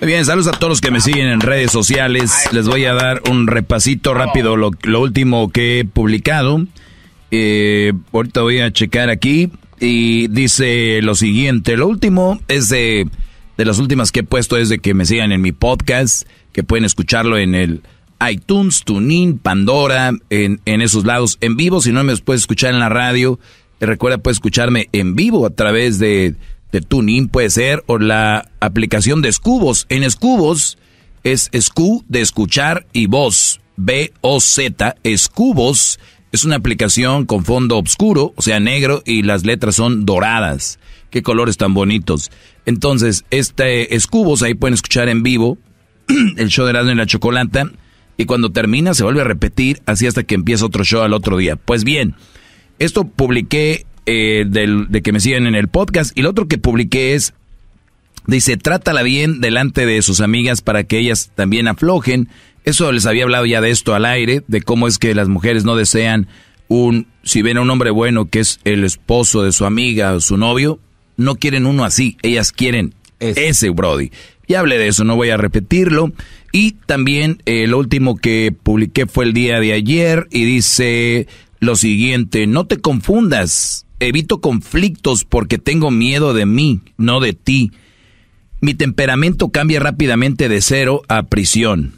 Muy bien, saludos a todos los que me siguen en redes sociales. Les voy a dar un repasito rápido lo, último que he publicado. Eh, ahorita voy a checar aquí y dice lo siguiente. Lo último es de, de las últimas que he puesto es de que me sigan en mi podcast, que pueden escucharlo en el iTunes, TuneIn, Pandora, en, en esos lados en vivo. Si no me puedes escuchar en la radio, recuerda, puedes escucharme en vivo a través de de tuning puede ser, o la aplicación de Escubos. En Escubos es Escu de escuchar y voz, B-O-Z, Escubos. Es una aplicación con fondo oscuro, o sea, negro, y las letras son doradas. Qué colores tan bonitos. Entonces, este Escubos, ahí pueden escuchar en vivo el show de Erasmo y la Chocolata. Y cuando termina, se vuelve a repetir, así hasta que empieza otro show al otro día. Pues bien, esto publiqué eh, de que me sigan en el podcast. Y lo otro que publiqué es, dice, trátala bien delante de sus amigas para que ellas también aflojen. Eso les había hablado ya de esto al aire, de cómo es que las mujeres no desean un, si ven a un hombre bueno que es el esposo de su amiga o su novio, no quieren uno así, ellas quieren ese, Brody. Ya hablé de eso, no voy a repetirlo. Y también el eh, último que publiqué fue el día de ayer y dice lo siguiente, no te confundas, evito conflictos porque tengo miedo de mí, no de ti. Mi temperamento cambia rápidamente de cero a prisión.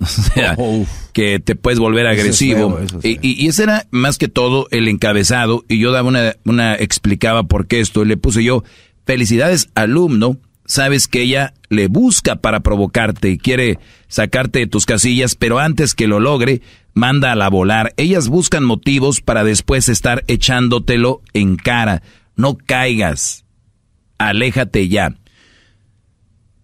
O sea, oh, que te puedes volver agresivo. y, ese era más que todo el encabezado. Y yo daba una, explicaba por qué esto. Y le puse yo, felicidades alumno, sabes que ella le busca para provocarte y quiere sacarte de tus casillas, pero antes que lo logre, Manda a la volar. Ellas buscan motivos para después estar echándotelo en cara. No caigas. Aléjate ya.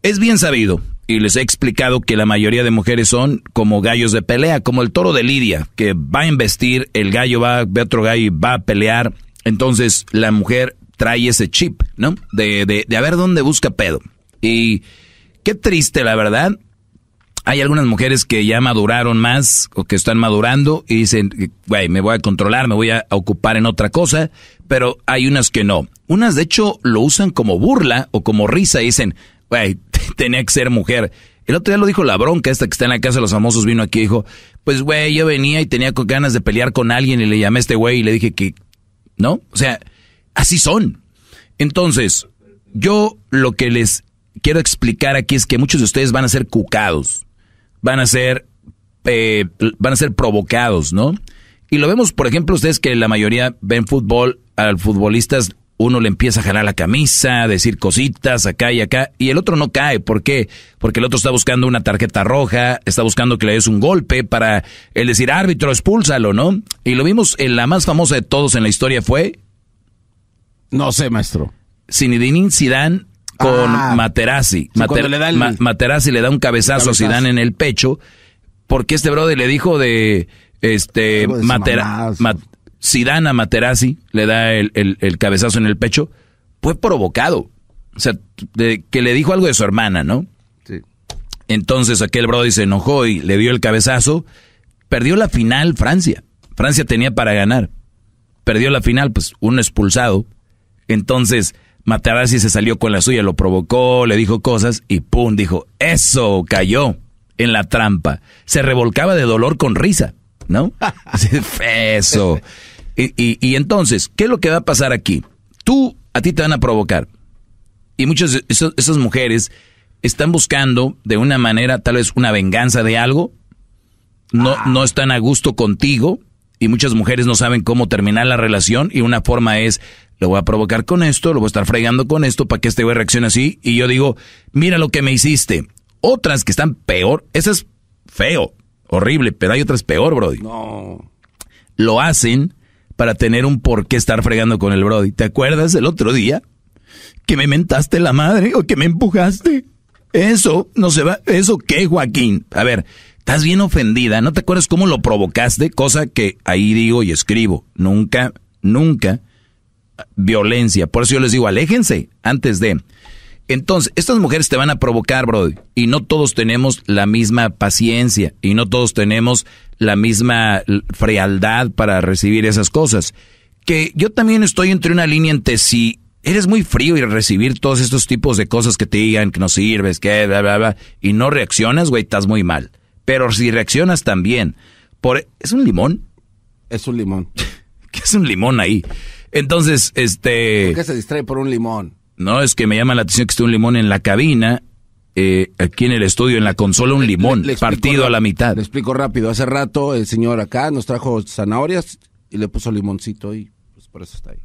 Es bien sabido, y les he explicado que la mayoría de mujeres son como gallos de pelea, como el toro de Lidia, que va a investir, el gallo va, ve otro gallo y va a pelear. Entonces la mujer trae ese chip, ¿no? De, de, de a ver dónde busca pedo. Y qué triste, la verdad, hay algunas mujeres que ya maduraron más o que están madurando y dicen, güey, me voy a controlar, me voy a ocupar en otra cosa, pero hay unas que no. Unas, de hecho, lo usan como burla o como risa y dicen, güey, tenía que ser mujer. El otro día lo dijo la bronca, esta que está en la casa de los famosos, vino aquí y dijo, pues, güey, yo venía y tenía ganas de pelear con alguien y le llamé a este güey y le dije que, ¿no? O sea, así son. Entonces, yo lo que les quiero explicar aquí es que muchos de ustedes van a ser cucados van a ser, eh, van a ser provocados, ¿no? Y lo vemos, por ejemplo, ustedes que la mayoría ven fútbol, al futbolistas uno le empieza a jalar la camisa, a decir cositas acá y acá, y el otro no cae. ¿Por qué? Porque el otro está buscando una tarjeta roja, está buscando que le des un golpe para el decir, árbitro, expúlsalo, ¿no? Y lo vimos en la más famosa de todos en la historia fue. No sé, maestro. Zinedine Zidane con ah. Materazzi. le Materazzi le da un cabezazo, a Zidane en el pecho porque este brother le dijo de este Sidán a Materazzi le da el, cabezazo en el pecho fue provocado. O sea, que le dijo algo de su hermana, ¿no? Sí. Entonces aquel brody se enojó y le dio el cabezazo. Perdió la final Francia. Francia tenía para ganar. Perdió la final, pues un expulsado. Entonces, Matarazzi se salió con la suya, lo provocó, le dijo cosas y ¡pum! dijo, eso cayó en la trampa. Se revolcaba de dolor con risa, ¿no? eso. Y, y, entonces, ¿qué es lo que va a pasar aquí? Tú, a ti te van a provocar. Y muchas de esas mujeres están buscando de una manera, tal vez una venganza de algo. No, ah. no están a gusto contigo. Y muchas mujeres no saben cómo terminar la relación. Y una forma es, lo voy a provocar con esto, lo voy a estar fregando con esto para que este güey reaccione así. Y yo digo, mira lo que me hiciste. Otras que están peor, esa es feo, horrible, pero hay otras peor, Brody. No. Lo hacen para tener un por qué estar fregando con el Brody. ¿Te acuerdas el otro día? Que me mentaste la madre o que me empujaste. Eso no se va. ¿Eso qué, Joaquín? A ver, estás bien ofendida. ¿No te acuerdas cómo lo provocaste? Cosa que ahí digo y escribo. Nunca, nunca violencia. Por eso yo les digo, aléjense antes de. Entonces, estas mujeres te van a provocar, bro y no todos tenemos la misma paciencia y no todos tenemos la misma frialdad para recibir esas cosas. Que yo también estoy entre una línea entre si eres muy frío y recibir todos estos tipos de cosas que te digan que no sirves, que bla, bla, bla, y no reaccionas, güey, estás muy mal. Pero si reaccionas también, por... ¿es un limón? Es un limón. que es un limón ahí? Entonces, este... ¿Por qué se distrae por un limón? No, es que me llama la atención que esté un limón en la cabina, eh, aquí en el estudio, en la consola, un limón partido a la mitad. Le explico rápido. Hace rato el señor acá nos trajo zanahorias y le puso limoncito y pues por eso está ahí.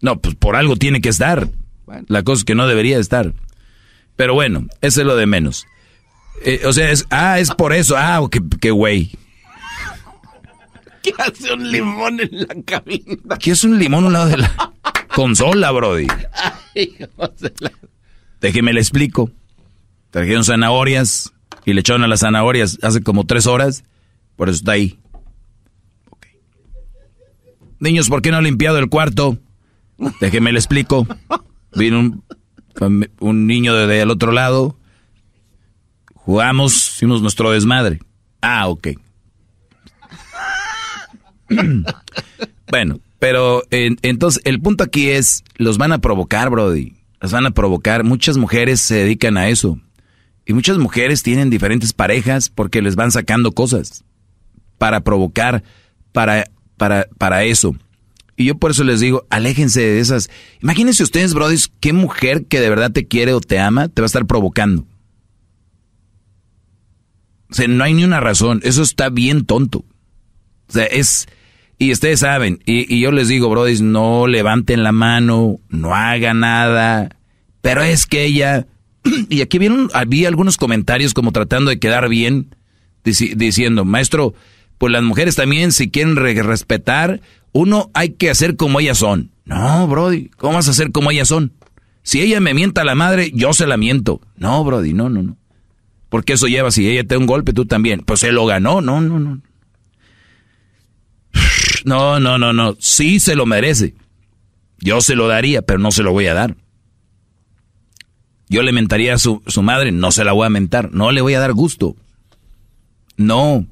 No, pues por algo tiene que estar. La cosa es que no debería estar. Pero bueno, ese es lo de menos. Eh, o sea, es, ah, es por eso. Ah, qué güey. ¿Qué hace un limón en la cabina? ¿Qué es un limón a un lado de la consola, Brody? Déjeme le explico. Trajeron zanahorias y le echaron a las zanahorias hace como tres horas. Por eso está ahí. Niños, ¿por qué no han limpiado el cuarto? Déjeme le explico. Vino un, niño del de, otro lado. Jugamos, hicimos nuestro desmadre. Ah, ok. bueno, pero entonces el punto aquí es, los van a provocar, Brody. Las van a provocar. Muchas mujeres se dedican a eso. Y muchas mujeres tienen diferentes parejas porque les van sacando cosas para provocar, para, para, para eso. Y yo por eso les digo, aléjense de esas. Imagínense ustedes, Brody, qué mujer que de verdad te quiere o te ama te va a estar provocando. O sea, no hay ni una razón. Eso está bien tonto. O sea, es y ustedes saben, y, yo les digo, Brody, no levanten la mano, no haga nada. Pero es que ella... Y aquí vieron, había algunos comentarios como tratando de quedar bien, diciendo, maestro, pues las mujeres también, si quieren respetar, uno hay que hacer como ellas son. No, Brody, ¿cómo vas a hacer como ellas son? Si ella me mienta a la madre, yo se la miento. No, Brody, no, no, no. Porque eso lleva, si ella te da un golpe, tú también. Pues se lo ganó, no, no, no. No, no, no, no. Sí se lo merece. Yo se lo daría, pero no se lo voy a dar. Yo le mentaría a su, madre, no se la voy a mentar, no le voy a dar gusto. No.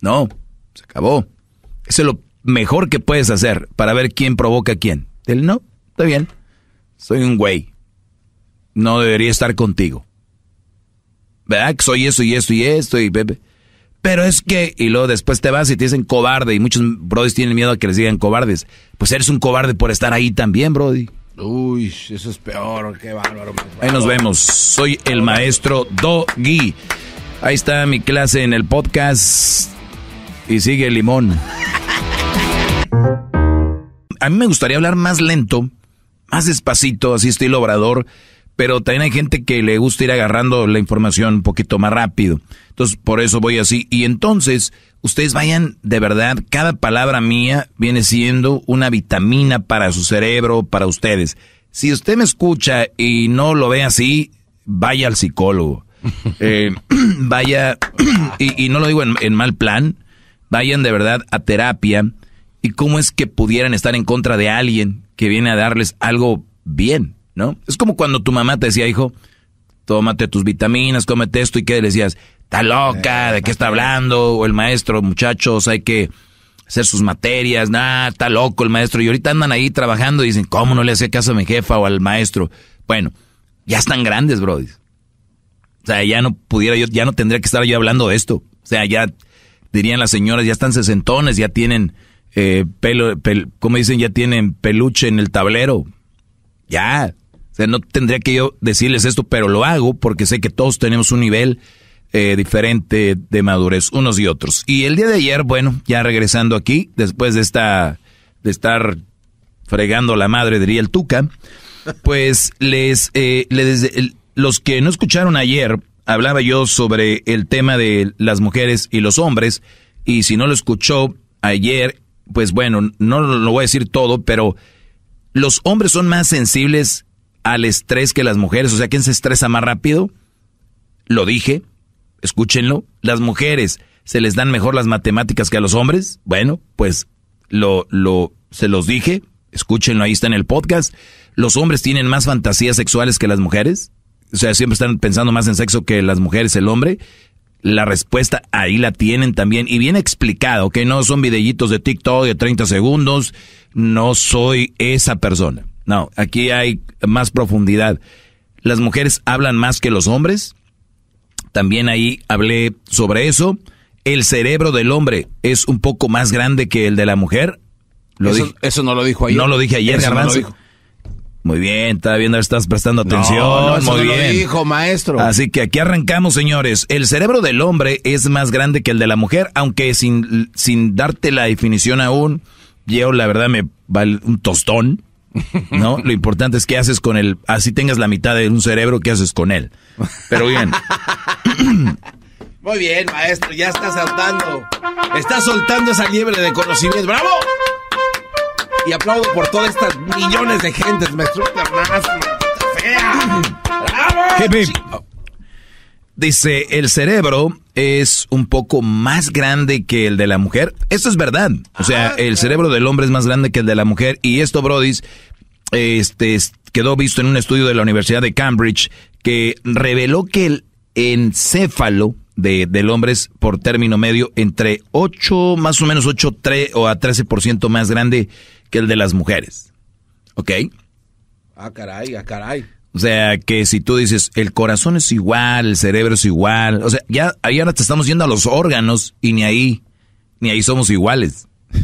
No, se acabó. es lo mejor que puedes hacer para ver quién provoca a quién. Él no, está bien. Soy un güey. No debería estar contigo. ¿Verdad? soy eso y esto y esto y bebé. Pero es que, y luego después te vas y te dicen cobarde, y muchos brodis tienen miedo a que les digan cobardes. Pues eres un cobarde por estar ahí también, brody. Uy, eso es peor, qué bárbaro. Ahí nos vemos. Soy el maestro Doggy. Ahí está mi clase en el podcast. Y sigue limón. A mí me gustaría hablar más lento, más despacito, así estoy obrador pero también hay gente que le gusta ir agarrando la información un poquito más rápido. Entonces, por eso voy así. Y entonces, ustedes vayan de verdad, cada palabra mía viene siendo una vitamina para su cerebro, para ustedes. Si usted me escucha y no lo ve así, vaya al psicólogo. Eh, vaya, y, no lo digo en mal plan, vayan de verdad a terapia. ¿Y cómo es que pudieran estar en contra de alguien que viene a darles algo bien? ¿no? Es como cuando tu mamá te decía, hijo, tómate tus vitaminas, cómete esto y qué, le decías, está loca, eh, ¿de qué está hablando? O el maestro, muchachos, hay que hacer sus materias, nada, está loco el maestro. Y ahorita andan ahí trabajando y dicen, ¿cómo no le hacía caso a mi jefa o al maestro? Bueno, ya están grandes, bro. O sea, ya no pudiera yo, ya no tendría que estar yo hablando de esto. O sea, ya dirían las señoras, ya están sesentones, ya tienen eh, pelo, como dicen? Ya tienen peluche en el tablero. Ya, o sea, no tendría que yo decirles esto, pero lo hago porque sé que todos tenemos un nivel eh, diferente de madurez, unos y otros. Y el día de ayer, bueno, ya regresando aquí, después de esta, de estar fregando la madre, diría el Tuca, pues les, eh, los que no escucharon ayer, hablaba yo sobre el tema de las mujeres y los hombres, y si no lo escuchó ayer, pues bueno, no lo voy a decir todo, pero los hombres son más sensibles al estrés que las mujeres. O sea, ¿quién se estresa más rápido? Lo dije, escúchenlo. Las mujeres se les dan mejor las matemáticas que a los hombres. Bueno, pues lo, lo, se los dije, escúchenlo, ahí está en el podcast. Los hombres tienen más fantasías sexuales que las mujeres. O sea, siempre están pensando más en sexo que las mujeres, el hombre. La respuesta ahí la tienen también y bien explicado, que no son videitos de TikTok de 30 segundos, no soy esa persona. No, aquí hay más profundidad. Las mujeres hablan más que los hombres. También ahí hablé sobre eso. El cerebro del hombre es un poco más grande que el de la mujer. eso, no lo dijo ayer. No lo dije ayer, Germán. muy bien, está viendo, estás prestando atención. muy bien. Lo maestro. Así que aquí arrancamos, señores. El cerebro del hombre es más grande que el de la mujer, aunque sin, sin darte la definición aún, yo la verdad me vale un tostón ¿no? Lo importante es qué haces con él. Así tengas la mitad de un cerebro, ¿qué haces con él? Pero bien. Muy bien, maestro, ya está saltando. Está soltando esa liebre de conocimiento. ¡Bravo! Y aplaudo por todas estas millones de gentes, maestro. ¡Bravo! Dice, el cerebro es un poco más grande que el de la mujer. Esto es verdad. O sea, ah, el cerebro del hombre es más grande que el de la mujer. Y esto, Brody, este, quedó visto en un estudio de la Universidad de Cambridge que reveló que el encéfalo de, del hombre es por término medio entre 8, más o menos 8 3, o a 13% más grande que el de las mujeres. ¿Ok? Ah, caray, ah, caray. O sea, que si tú dices, el corazón es igual, el cerebro es igual, o sea, ya ahí ahora te estamos yendo a los órganos y ni ahí, ni ahí somos iguales.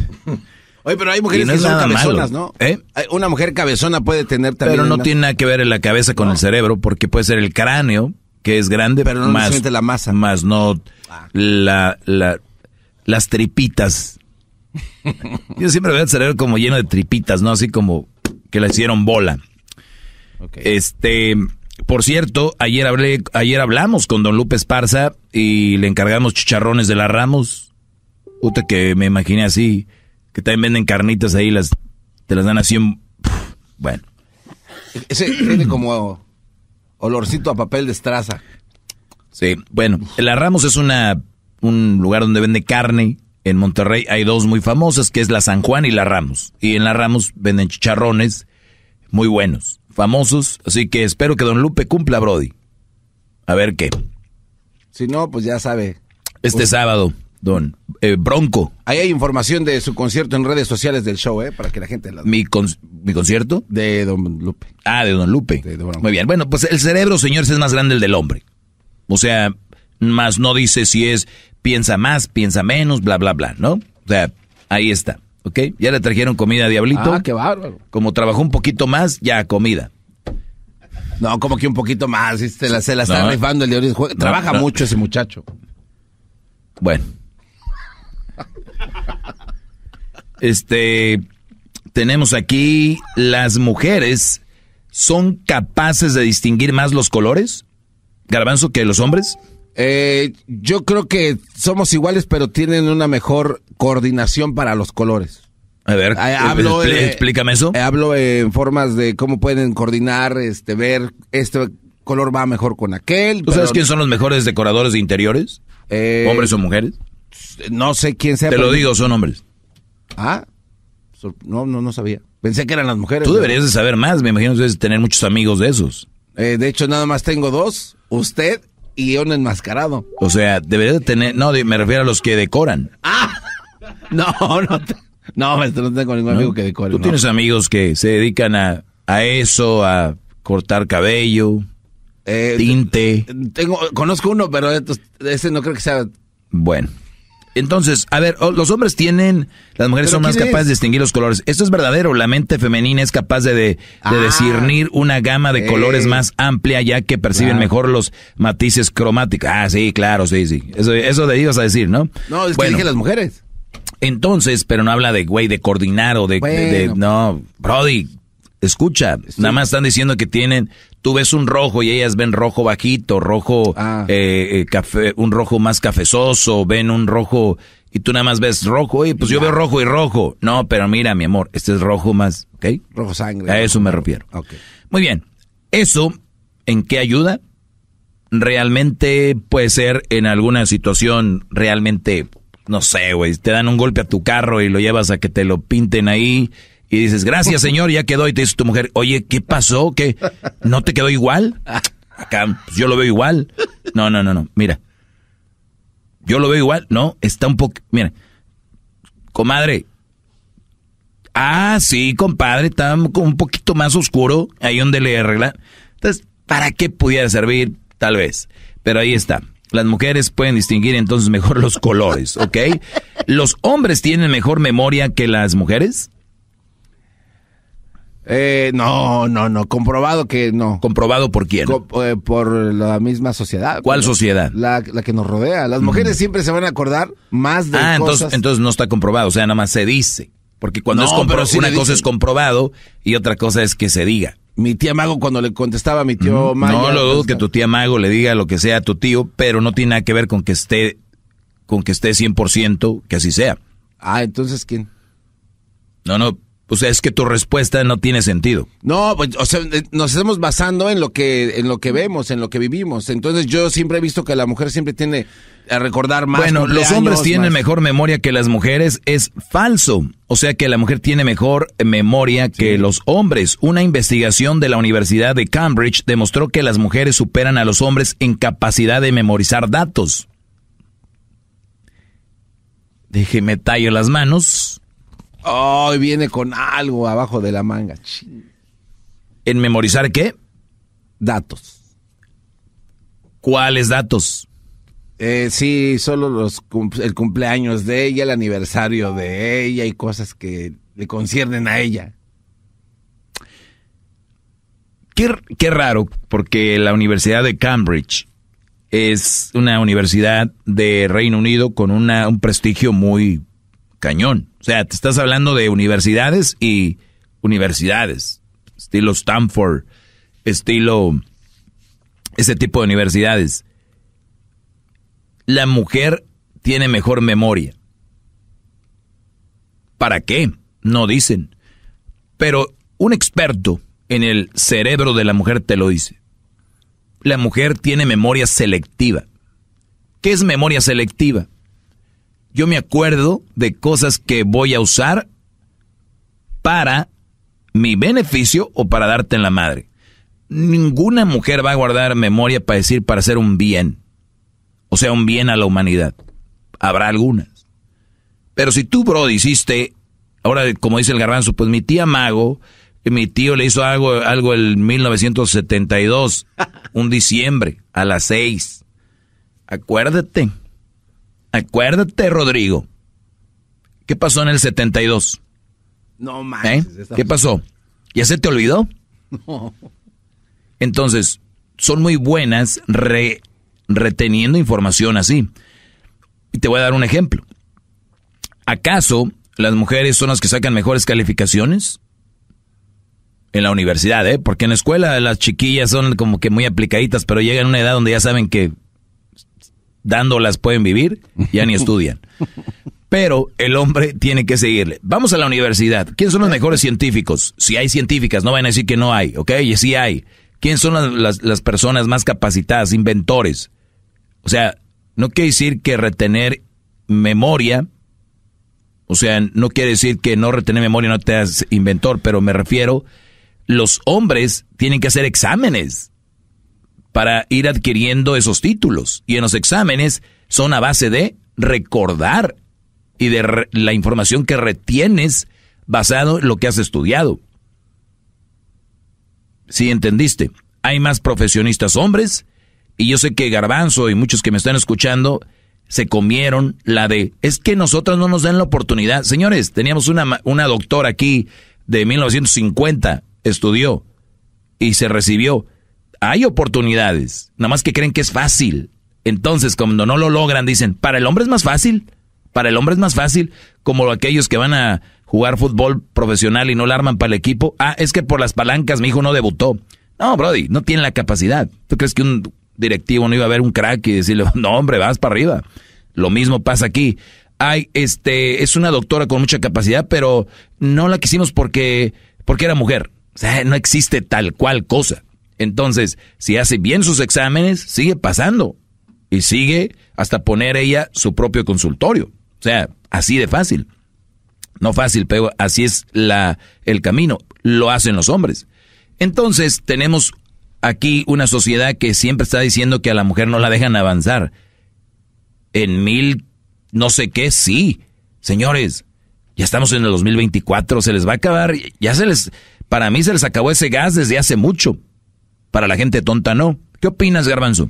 Oye, pero hay mujeres que son cabezonas, ¿no? ¿eh? Una mujer cabezona puede tener también... Pero no tiene nada que ver en la cabeza con el cerebro, porque puede ser el cráneo, que es grande, pero no más, la masa. Más no ah. la, la, las tripitas. Yo siempre veo el cerebro como lleno de tripitas, ¿no? Así como que le hicieron bola. Este, por cierto, ayer hablé, ayer hablamos con Don López Parza y le encargamos chicharrones de la Ramos. Puta que me imaginé así, que también venden carnitas ahí, las, te las dan así en, bueno. Ese tiene como olorcito a papel de estraza. Sí, bueno, la Ramos es una un lugar donde vende carne. En Monterrey hay dos muy famosas, que es la San Juan y la Ramos. Y en la Ramos venden chicharrones muy buenos famosos. Así que espero que Don Lupe cumpla, Brody. A ver qué. Si no, pues ya sabe. Este pues, sábado, Don eh, Bronco. Ahí hay información de su concierto en redes sociales del show, ¿eh? Para que la gente la... ¿Mi, ¿Mi concierto? De Don Lupe. Ah, de Don Lupe. Muy bien. Bueno, pues el cerebro, señores, es más grande el del hombre. O sea, más no dice si es piensa más, piensa menos, bla, bla, bla, ¿no? O sea, ahí está. ¿ok? Ya le trajeron comida a Diablito. Ah, qué bárbaro. Como trabajó un poquito más, ya comida. No, como que un poquito más, se la, está rifando el trabaja mucho ese muchacho. Bueno. Este, tenemos aquí las mujeres son capaces de distinguir más los colores, garbanzo, que los hombres. Eh, yo creo que somos iguales, pero tienen una mejor coordinación para los colores. A ver, eh, eh, eh, explícame eso. hablo en formas de cómo pueden coordinar, este, ver, este color va mejor con aquel. ¿Tú sabes quiénes son los mejores decoradores de interiores? ¿Hombres o mujeres? No sé quién sea. Te lo digo, son hombres. Ah, no, no, no sabía. Pensé que eran las mujeres. Tú deberías de saber más, me imagino que debes tener muchos amigos de esos. de hecho, nada más tengo dos, usted y un enmascarado. O sea, debería de tener. No, me refiero a los que decoran. ¡Ah! No, no. No, no tengo ningún amigo que decore. Tú tienes amigos que se dedican a, eso, a cortar cabello, eh, tinte. Tengo, conozco uno, pero ese no creo que sea. Bueno, entonces, a ver, oh, los hombres tienen, las mujeres son más capaces de distinguir los colores. Esto es verdadero, la mente femenina es capaz de, de, ah, discernir una gama de colores más amplia ya que perciben mejor los matices cromáticos. Ah, sí, claro, sí, sí. Eso, eso de ibas a decir, ¿no? No, es que las mujeres. Entonces, pero no habla de, güey, de coordinar o de, de no, Brody, Escucha, nada más están diciendo que tienen, tú ves un rojo y ellas ven rojo bajito, rojo, ah. eh, eh, café, un rojo más cafezoso, ven un rojo y tú nada más ves rojo, y pues yo veo rojo y rojo. No, pero mira, mi amor, este es rojo más, ¿ok? Rojo sangre. A eso me refiero. Muy bien, eso, ¿en qué ayuda? Realmente puede ser en alguna situación realmente, no sé, güey, te dan un golpe a tu carro y lo llevas a que te lo pinten ahí y dices, gracias señor, ya quedó. Y te dice tu mujer, oye, ¿qué pasó? ¿Qué? ¿No te quedó igual? Ah, acá, pues, yo lo veo igual. No, no, no, no. Mira. Yo lo veo igual. No, está un poco. Mira. Comadre. Ah, sí, compadre. Está un poquito más oscuro. Ahí donde le arregla. Entonces, ¿para qué pudiera servir? Tal vez. Pero ahí está. Las mujeres pueden distinguir entonces mejor los colores, ¿ok? ¿Los hombres tienen mejor memoria que las mujeres? Eh, no, no, no. Comprobado que no. ¿Comprobado por quién? Eh, por la misma sociedad. ¿Cuál sociedad? La, la, que nos rodea. Las mm. mujeres siempre se van a acordar más de ah, Entonces, entonces no está comprobado. O sea, nada más se dice. Porque cuando es comprobado, una cosa es comprobado y otra cosa es que se diga. Mi tía Mago, cuando le contestaba a mi tío mm, Mago. No lo dudo pues, que tu tía Mago le diga lo que sea a tu tío, pero no tiene nada que ver con que esté, con que esté 100% que así sea. Ah, entonces, ¿quién? No, no, o sea, es que tu respuesta no tiene sentido. No, pues, o sea, eh, nos estamos basando en lo que en lo que vemos, en lo que vivimos. Entonces yo siempre he visto que la mujer siempre tiene a recordar más. Bueno, los hombres tienen mejor memoria que las mujeres, es falso. O sea que la mujer tiene mejor eh, memoria que los hombres. Una investigación de la Universidad de Cambridge demostró que las mujeres superan a los hombres en capacidad de memorizar datos. Déjeme tallo las manos. Hoy viene con algo abajo de la manga. ¿En memorizar qué? Datos. ¿Cuáles datos? Eh, sí, solo los el cumpleaños de ella, el aniversario de ella y cosas que le conciernen a ella. Qué, raro, porque la Universidad de Cambridge es una universidad de Reino Unido con un prestigio muy cañón. O sea, te estás hablando de universidades y universidades, estilo Stanford, estilo ese tipo de universidades. La mujer tiene mejor memoria. ¿Para qué? No dicen. Pero un experto en el cerebro de la mujer te lo dice. La mujer tiene memoria selectiva. ¿Qué es memoria selectiva? yo me acuerdo de cosas que voy a usar para mi beneficio o para darte en la madre. Ninguna mujer va a guardar memoria para decir para hacer un bien. O sea, un bien a la humanidad. Habrá algunas. Pero si tú, bro hiciste, ahora como dice el garbanzo, pues mi tía Mago, mi tío le hizo algo, algo el 1972, un diciembre, a las seis. Acuérdate, Acuérdate, Rodrigo. ¿Qué pasó en el 72? No ¿Eh? mames. ¿Qué pasó? ¿Ya se te olvidó? No. Entonces, son muy buenas reteniendo información así. Y te voy a dar un ejemplo. ¿Acaso las mujeres son las que sacan mejores calificaciones? En la universidad, ¿eh? Porque en la escuela las chiquillas son como que muy aplicaditas, pero llegan a una edad donde ya saben que dándolas pueden vivir, ya ni estudian. Pero el hombre tiene que seguirle. Vamos a la universidad. ¿Quién son los mejores científicos? Si hay científicas, no van a decir que no hay, ¿ok? Y si hay. ¿Quién son las, personas más capacitadas, inventores? O sea, no quiere decir que retener memoria, o sea, no quiere decir que no retener memoria no te hagas inventor, pero me refiero, los hombres tienen que hacer exámenes para ir adquiriendo esos títulos. Y en los exámenes son a base de recordar y de la información que retienes basado en lo que has estudiado. Si entendiste, hay más profesionistas hombres y yo sé que Garbanzo y muchos que me están escuchando se comieron la de, es que nosotros no nos dan la oportunidad. Señores, teníamos una, una doctora aquí de 1950, estudió y se recibió hay oportunidades, nada más que creen que es fácil. Entonces, cuando no lo logran, dicen, para el hombre es más fácil, para el hombre es más fácil, como aquellos que van a jugar fútbol profesional y no la arman para el equipo. Ah, es que por las palancas mi hijo no debutó. No, Brody, no tiene la capacidad. ¿Tú crees que un directivo no iba a ver un crack y decirle, no, hombre, vas para arriba? Lo mismo pasa aquí. Hay, este, es una doctora con mucha capacidad, pero no la quisimos porque, porque era mujer. O sea, no existe tal cual cosa. Entonces, si hace bien sus exámenes, sigue pasando y sigue hasta poner ella su propio consultorio. O sea, así de fácil. No fácil, pero así es la, el camino. Lo hacen los hombres. Entonces, tenemos aquí una sociedad que siempre está diciendo que a la mujer no la dejan avanzar. En mil, no sé qué, sí. Señores, ya estamos en el 2024, se les va a acabar. Ya se les, para mí se les acabó ese gas desde hace mucho para la gente tonta no. ¿Qué opinas, Garbanzo?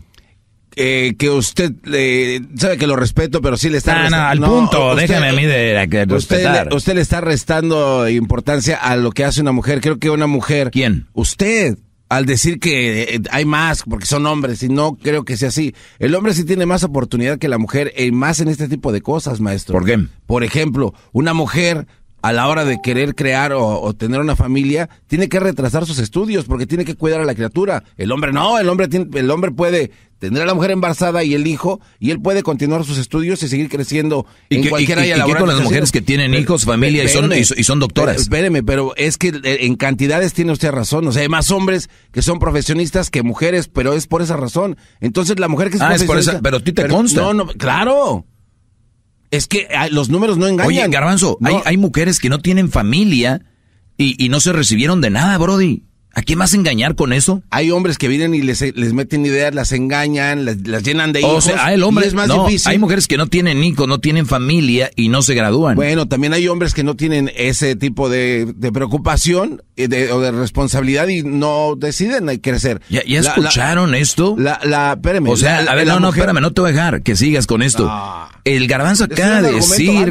Eh, que usted eh, sabe que lo respeto, pero sí le está. restando. Ah, no, al punto, usted, déjame a mí de, respetar. Usted le, usted le está restando importancia a lo que hace una mujer. Creo que una mujer. ¿Quién? Usted al decir que eh, hay más porque son hombres y no creo que sea así. El hombre sí tiene más oportunidad que la mujer, y más en este tipo de cosas, maestro. ¿Por qué? Por ejemplo, una mujer a la hora de querer crear o, tener una familia, tiene que retrasar sus estudios porque tiene que cuidar a la criatura. El hombre no, el hombre, el hombre puede tener a la mujer embarazada y el hijo, y él puede continuar sus estudios y seguir creciendo ¿Y en que, cualquier área ¿Y qué con las mujeres que tienen hijos, familia y, son, y son doctoras? Espéreme, pero es que eh, en cantidades tiene usted razón. O sea, hay más hombres que son profesionistas que mujeres, pero es por esa razón. Entonces, la mujer que es ah, Es por pero a ti te consta. No, no, claro. Es que ah, los números no engañan. Oye, Garbanzo, Hay, hay, mujeres que no tienen familia y no se recibieron de nada, Brody. ¿A quién vas a engañar con eso? Hay hombres que vienen y les, meten ideas, las engañan, las, llenan de hijos. O sea, Hay mujeres que no tienen hijos, no tienen familia y no se gradúan. Bueno, también hay hombres que no tienen ese tipo de, preocupación eh, o de responsabilidad y no deciden eh, crecer. ¿Ya, escucharon esto? La, la, espérame. O sea, no, no, espérame, no te voy a dejar que sigas con esto. Ah. el garbanzo acaba de decir,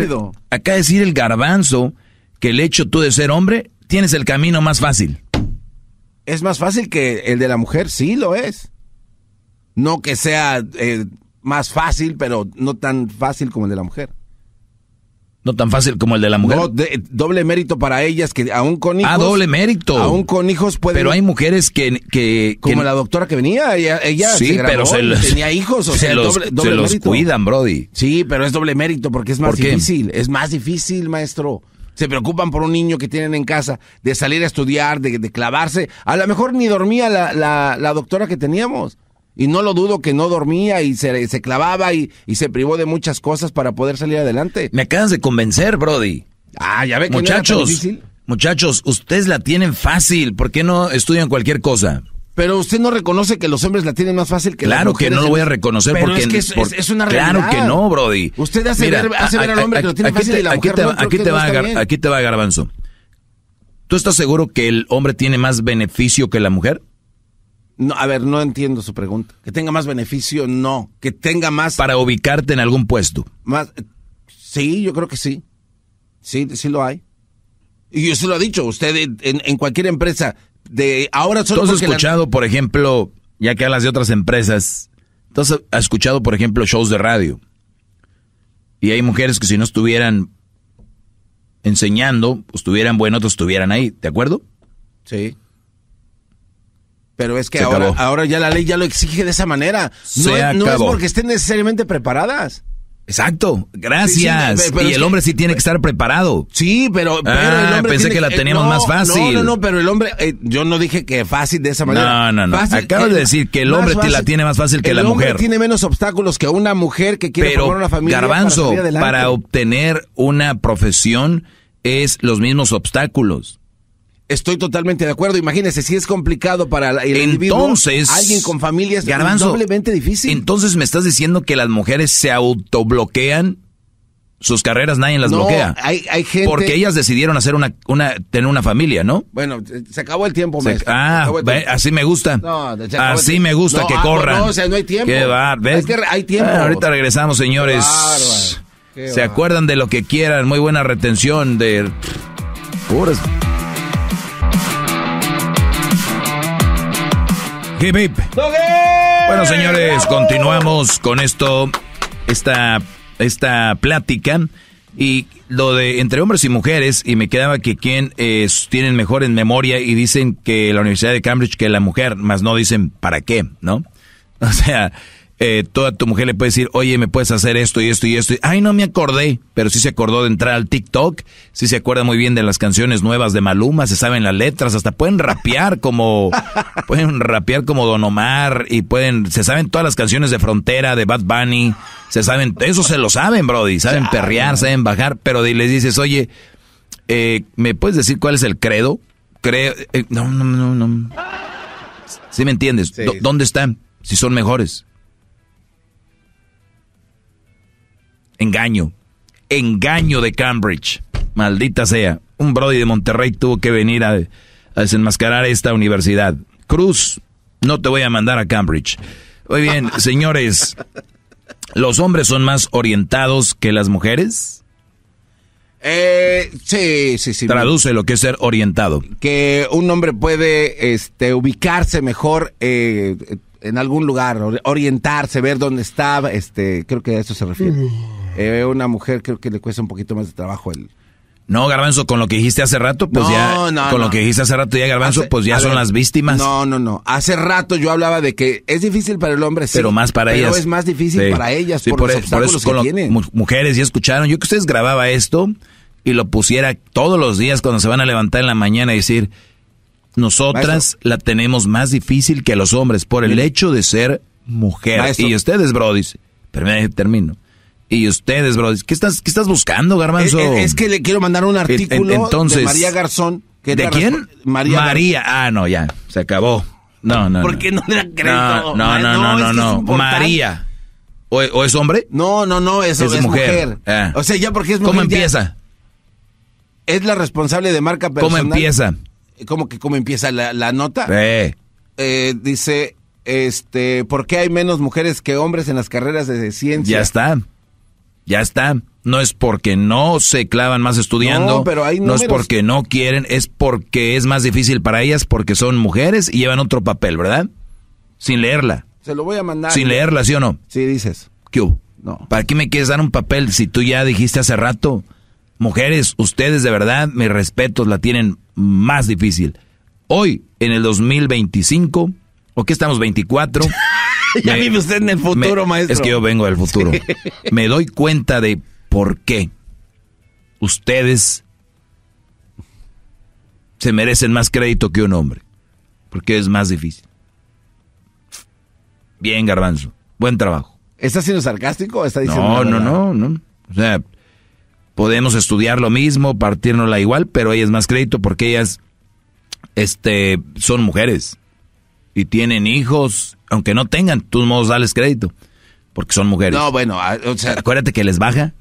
acá decir el garbanzo que el hecho tú de ser hombre tienes el camino más fácil es más fácil que el de la mujer, sí lo es. No que sea eh, más fácil, pero no tan fácil como el de la mujer. No tan fácil como el de la mujer. No, doble mérito para ellas que aún con ah, hijos. Ah, doble mérito. Aún con hijos pueden. Pero hay mujeres que. que como la doctora que venía, ella, sí, pero tenía hijos, o sea, doble, los cuidan, Brody. Sí, pero es doble mérito porque es más difícil. Es más difícil, maestro se preocupan por un niño que tienen en casa, de salir a estudiar, de, de clavarse. A lo mejor ni dormía la, la, doctora que teníamos. Y no lo dudo que no dormía y se, se clavaba y, se privó de muchas cosas para poder salir adelante. Me acabas de convencer, Brody. Ah, ya ve que Muchachos, muchachos, ustedes la tienen fácil. ¿Por qué no estudian cualquier cosa? Pero usted no reconoce que los hombres la tienen más fácil que claro las Claro que no lo voy a reconocer porque es, una realidad. Claro que no, Brody. Usted hace, ver, al hombre que lo tiene fácil y la aquí mujer te, no, aquí, te va a aquí te va Garbanzo. ¿Tú estás seguro que el hombre tiene más beneficio que la mujer? No, a ver, no entiendo su pregunta. Que tenga más beneficio, no. Que tenga más. Para ubicarte en algún puesto. Más. Sí, yo creo que sí. Sí, sí lo hay. Y yo lo ha dicho, usted en, cualquier empresa, de ahora escuchado, por ejemplo, ya que hablas de otras empresas, entonces ha escuchado, por ejemplo, shows de radio? Y hay mujeres que si no estuvieran enseñando, pues estuvieran bueno, otros estuvieran ahí, ¿de acuerdo? Sí. Pero es que ahora, ya la ley ya lo exige de esa manera. no es porque estén necesariamente preparadas. Exacto, gracias. y el hombre sí tiene que estar preparado. Sí, pero, ah, pensé que la eh, teníamos más fácil. No, no, no, pero el hombre, eh, yo no dije que fácil de esa manera. No, no, no. de decir que el hombre la tiene más fácil que la mujer. El hombre tiene menos obstáculos que una mujer que quiere formar una familia. Garbanzo, para obtener una profesión es los mismos obstáculos. Estoy totalmente de acuerdo. Imagínese, si es complicado para el entonces, alguien con familia es doblemente difícil. Entonces me estás diciendo que las mujeres se autobloquean sus carreras nadie las bloquea. Hay, hay gente... Porque ellas decidieron hacer una, tener una familia, ¿no? Bueno, se acabó el tiempo, Ah, así me gusta. así me gusta que ah, corran. No, o sea, no hay tiempo. Qué tiempo. Ah, ahorita regresamos, señores. se acuerdan de lo que quieran. Muy buena retención de... Puras... Bueno, señores, continuamos con esto, esta, esta plática y lo de entre hombres y mujeres y me quedaba que quién tienen mejor en memoria y dicen que la Universidad de Cambridge que la mujer, más no dicen para qué, ¿no? O sea, eh, toda tu mujer le puede decir, oye, me puedes hacer esto y esto y esto. Ay, no me acordé, pero sí se acordó de entrar al TikTok, sí se acuerda muy bien de las canciones nuevas de Maluma, se saben las letras, hasta pueden rapear como, pueden rapear como Don Omar y pueden, se saben todas las canciones de Frontera, de Bad Bunny, se saben, eso se lo saben, Brody, saben perrear, saben bajar, pero les dices, oye, eh, ¿me puedes decir cuál es el credo? Creo, eh, no, no, no, no. ¿Sí me entiendes? ¿Dónde están? Si son mejores. Engaño. Engaño de Cambridge. Maldita sea. Un Brody de Monterrey tuvo que venir a, desenmascarar esta universidad. Cruz, no te voy a mandar a Cambridge. Muy bien, señores. ¿Los hombres son más orientados que las mujeres? Eh, sí, sí, sí. Traduce lo que es ser orientado. Que un hombre puede este, ubicarse mejor eh, en algún lugar, orientarse, ver dónde está, este, creo que a eso se refiere. Mm. Eh, una mujer creo que le cuesta un poquito más de trabajo el, no, Garbanzo, con lo que dijiste hace rato, pues ya. con lo que dijiste hace rato ya, Garbanzo, pues ya son las víctimas. No, no, no. Hace rato yo hablaba de que es difícil para el hombre, Pero más para ellas. Pero es más difícil para ellas, por, eso, con mujeres, ya escucharon. Yo que ustedes grababa esto y lo pusiera todos los días cuando se van a levantar en la mañana y decir. Nosotras la tenemos más difícil que los hombres por el hecho de ser mujer. Y ustedes, Brody, pero me termino y ustedes, bro, ¿qué estás, qué estás buscando, Garbanzo? Eh, eh, es, que le quiero mandar un artículo Entonces, de María Garzón. Que ¿De quién? María. María. Ah, no, ya. Se acabó. No, no. ¿Por qué no le crees? No, no, no, ah, no, no. María. ¿O, es hombre? No, no, no, es, mujer. Ah. O sea, ya porque es mujer. ¿Cómo empieza? Es la responsable de marca personal. ¿Cómo empieza? ¿Cómo que cómo empieza la, nota? Eh, dice, este, ¿por qué hay menos mujeres que hombres en las carreras de ciencia? Ya está. Ya está. No es porque no se clavan más estudiando, no, pero hay no es porque no quieren, es porque es más difícil para ellas porque son mujeres y llevan otro papel, ¿verdad? Sin leerla. Se lo voy a mandar. Sin leerla, ¿sí o no? Sí, dices. ¿Qué No. ¿Para qué me quieres dar un papel si tú ya dijiste hace rato? Mujeres, ustedes de verdad, mis respetos, la tienen más difícil. Hoy, en el 2025, ¿o qué estamos? ¿24? ya me, vive usted en el futuro, maestro. Es que yo vengo del futuro. Me doy cuenta de por qué ustedes se merecen más crédito que un hombre. Porque es más difícil. Bien, garbanzo. Buen trabajo. ¿Está siendo sarcástico está diciendo.? No, no, no, no. O sea, podemos estudiar lo mismo, la igual, pero ella es más crédito porque ellas este, son mujeres y tienen hijos aunque no tengan, tus modos dales crédito, porque son mujeres. No, bueno, ah, o sea, acuérdate que les baja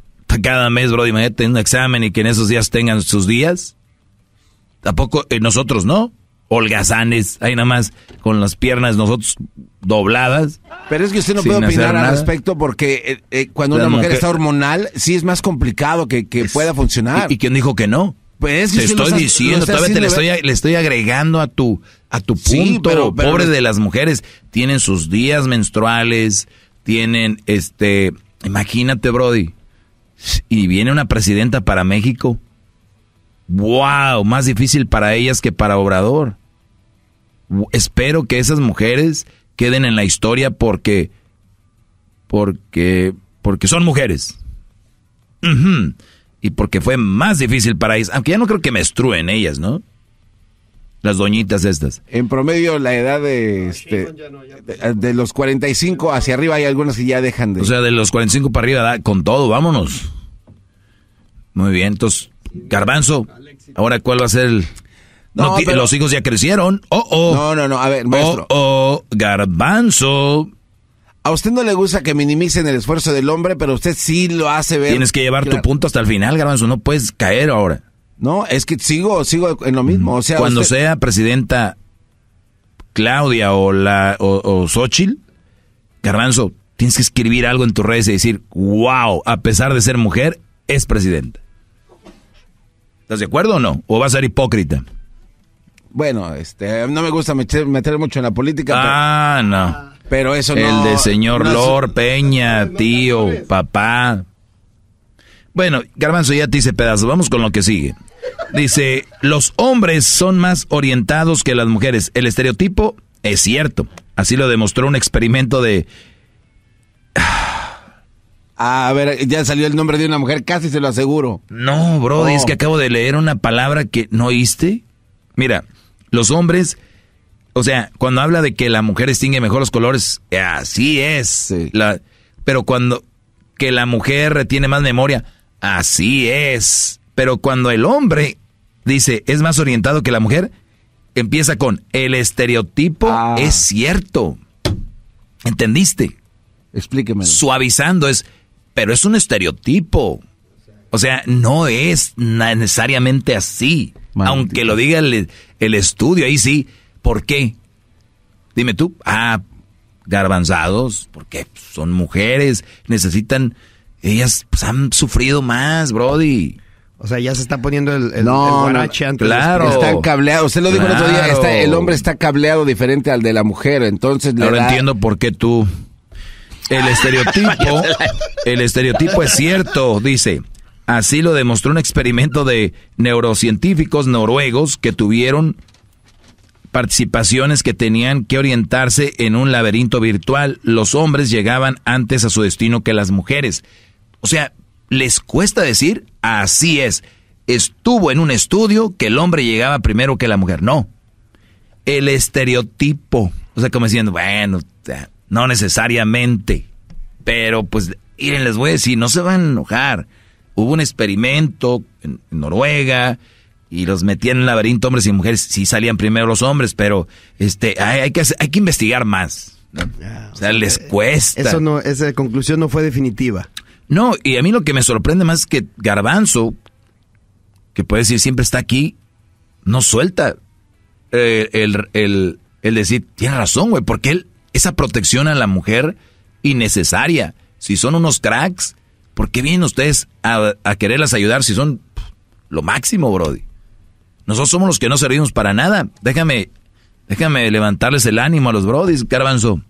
cada mes, bro, imagínate un examen y que en esos días tengan sus días. Tampoco eh, nosotros, ¿no? Holgazanes, ahí nada más con las piernas nosotros dobladas. Pero es que usted no puede opinar al respecto porque eh, eh, cuando una mujer, está hormonal, sí es más complicado que, que pueda funcionar. ¿Y, quién dijo que no? Pues, te estoy diciendo, todavía te estoy, le estoy agregando a tu a tu punto. Pobre de las mujeres, tienen sus días menstruales, tienen este, imagínate, Brody. Y viene una presidenta para México. Wow, más difícil para ellas que para Obrador. Espero que esas mujeres queden en la historia porque porque porque son mujeres. Y porque fue más difícil para ellas, aunque ya no creo que menstruen ellas, ¿no? Las doñitas estas. En promedio, la edad de, ah, este, ah, de, los 45 hacia arriba hay algunas que ya dejan de. O sea, de los 45 para arriba, con todo, vámonos. Muy bien, entonces, Garbanzo, ahora cuál va a ser No, los hijos ya crecieron. Oh, oh. No, no, no, a ver, maestro. Oh, oh, Garbanzo. A usted no le gusta que minimicen el esfuerzo del hombre, pero usted sí lo hace ver. Tienes que llevar tu punto hasta el final, Garbanzo, no puedes caer ahora. No, es que sigo, sigo en lo mismo. O sea, Cuando sea presidenta Claudia o la o, Xochitl, Carranzo, tienes que escribir algo en tus redes y decir, wow, a pesar de ser mujer, es presidenta. ¿Estás de acuerdo o no? ¿O vas a ser hipócrita? Bueno, este, no me gusta meter, mucho en la política. Ah, pero, no. Pero eso no. El de señor Lor, Peña, tío, papá, bueno, Garbanzo ya te hice pedazo, vamos con lo que sigue. Dice, los hombres son más orientados que las mujeres. El estereotipo es cierto. Así lo demostró un experimento de... Ah, a ver, ya salió el nombre de una mujer, casi se lo aseguro. No, bro, es oh. que acabo de leer una palabra que no oíste. Mira, los hombres, o sea, cuando habla de que la mujer extingue mejor los colores, así es. pero cuando que la mujer tiene más memoria, Así es. Pero cuando el hombre dice es más orientado que la mujer, empieza con el estereotipo ah. es cierto. ¿Entendiste? Explíqueme. Suavizando es, pero es un estereotipo. O sea, no es necesariamente así. Aunque lo diga el, estudio, ahí sí. ¿Por qué? Dime tú. Ah, garbanzados, porque son mujeres, necesitan ellas pues, han sufrido más, Brody. O sea, ya se está poniendo el, el, no, el antes Están Usted lo dijo el otro día. el hombre está cableado diferente al de la mujer. Entonces, no entiendo por qué tú. El estereotipo. el estereotipo es cierto, dice. Así lo demostró un experimento de neurocientíficos noruegos que tuvieron participaciones que tenían que orientarse en un laberinto virtual. Los hombres llegaban antes a su destino que las mujeres. O sea, les cuesta decir, así es, estuvo en un estudio que el hombre llegaba primero que la mujer. No, el estereotipo. O sea, como diciendo, bueno, no necesariamente, pero pues, miren, les voy a decir, no se van a enojar. Hubo un experimento en Noruega y los metían en el laberinto hombres y mujeres. Sí salían primero los hombres, pero este, hay, que, hay que investigar más. o, sea, les eh, cuesta. Eso no, esa conclusión no fue definitiva. No, y a mí lo que me sorprende más es que Garbanzo, que puede decir siempre está aquí, no suelta eh, el, decir, tiene razón, güey, porque él, esa protección a la mujer innecesaria, si son unos cracks, ¿por qué vienen ustedes a, quererlas ayudar si son lo máximo, Brody? Nosotros somos los que no servimos para nada. Déjame, déjame levantarles el ánimo a los Brodis, Garbanzo.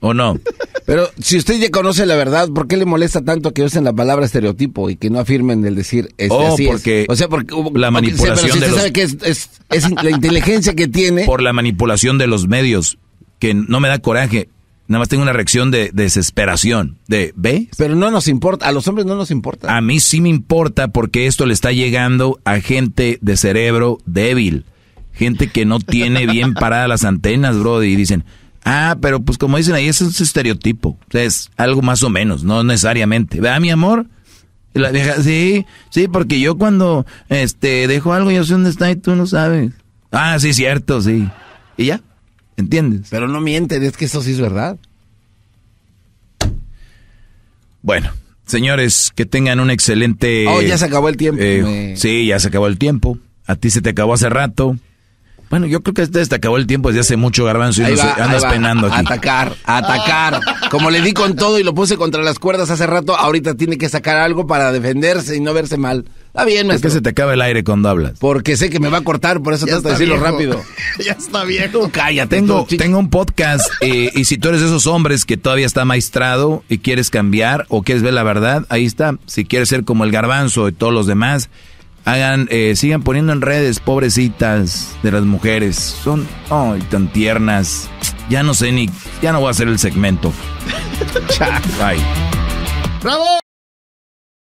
¿O no? Pero si usted ya conoce la verdad, ¿por qué le molesta tanto que usen la palabra estereotipo y que no afirmen el decir este, oh, O sea, porque la manipulación usted sabe que es, la inteligencia que tiene. Por la manipulación de los medios, que no me da coraje. Nada más tengo una reacción de, desesperación, de ¿ve? Pero no nos importa, a los hombres no nos importa. A mí sí me importa porque esto le está llegando a gente de cerebro débil, gente que no tiene bien paradas las antenas, bro, y dicen, Ah, pero pues como dicen ahí, es un estereotipo. Es algo más o menos, no necesariamente. a mi amor? sí, sí, porque yo cuando este dejo algo, yo sé dónde está y tú no sabes. Ah, sí, cierto, sí. Y ya, ¿entiendes? Pero no mienten, es que eso sí es verdad. Bueno, señores, que tengan un excelente... Oh, ya se acabó el tiempo. Eh, sí, ya se acabó el tiempo. A ti se te acabó hace rato. Bueno, yo creo que este te acabó el tiempo desde hace mucho, Garbanzo, y andas penando aquí. Atacar, atacar. Ah. Como le di con todo y lo puse contra las cuerdas hace rato, ahorita tiene que sacar algo para defenderse y no verse mal. Está bien, maestro. Es que se te acaba el aire cuando hablas. Porque sé que me va a cortar, por eso te trato de decirlo rápido. ya está viejo. cállate. Tengo, tengo un podcast eh, y si tú eres de esos hombres que todavía está maestrado y quieres cambiar o quieres ver la verdad, ahí está. Si quieres ser como el Garbanzo y todos los demás hagan, eh, sigan poniendo en redes, pobrecitas de las mujeres. Son oh, tan tiernas. Ya no sé ni, ya no voy a hacer el segmento. Bye. ¡Bravo!